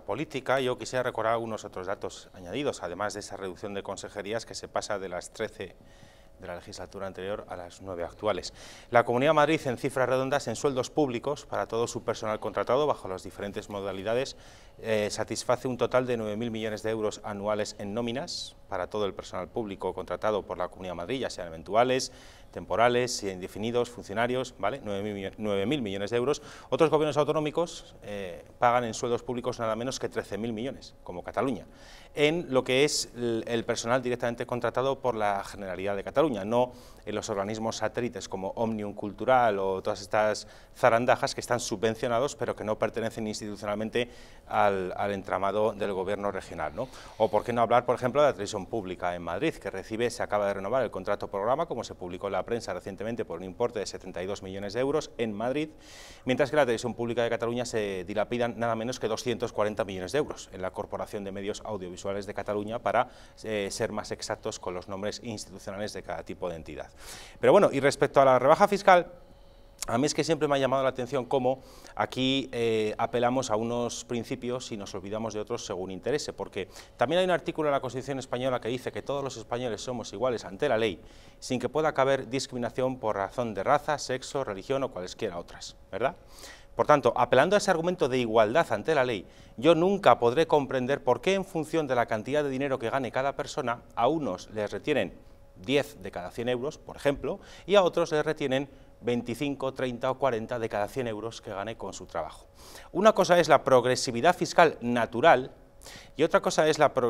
política, yo quisiera recordar algunos otros datos añadidos, además de esa reducción de consejerías que se pasa de las 13 de la legislatura anterior a las nueve actuales. La Comunidad de Madrid, en cifras redondas, en sueldos públicos para todo su personal contratado bajo las diferentes modalidades, eh, satisface un total de 9.000 millones de euros anuales en nóminas para todo el personal público contratado por la Comunidad de Madrid, ya sean eventuales, temporales, indefinidos, funcionarios, ¿vale? 9.000 millones de euros. Otros gobiernos autonómicos eh, pagan en sueldos públicos nada menos que 13.000 millones, como Cataluña, en lo que es el personal directamente contratado por la Generalidad de Cataluña no en los organismos satélites como Omnium Cultural o todas estas zarandajas que están subvencionados pero que no pertenecen institucionalmente al, entramado del gobierno regional. ¿no? O por qué no hablar, por ejemplo, de la televisión pública en Madrid, que recibe, se acaba de renovar el contrato programa, como se publicó en la prensa recientemente, por un importe de 72 millones de euros en Madrid, mientras que la televisión pública de Cataluña se dilapidan nada menos que 240 millones de euros en la Corporación de Medios Audiovisuales de Cataluña para eh, ser más exactos con los nombres institucionales de cada tipo de entidad. Pero bueno, y respecto a la rebaja fiscal, a mí es que siempre me ha llamado la atención cómo aquí eh, apelamos a unos principios y nos olvidamos de otros según interese, porque también hay un artículo en la Constitución española que dice que todos los españoles somos iguales ante la ley, sin que pueda caber discriminación por razón de raza, sexo, religión o cualesquiera otras, ¿verdad? Por tanto, apelando a ese argumento de igualdad ante la ley, yo nunca podré comprender por qué en función de la cantidad de dinero que gane cada persona, a unos les retienen 10 de cada 100 euros, por ejemplo, y a otros les retienen 25, 30 o 40 de cada 100 euros que gane con su trabajo. Una cosa es la progresividad fiscal natural y otra cosa es la progresividad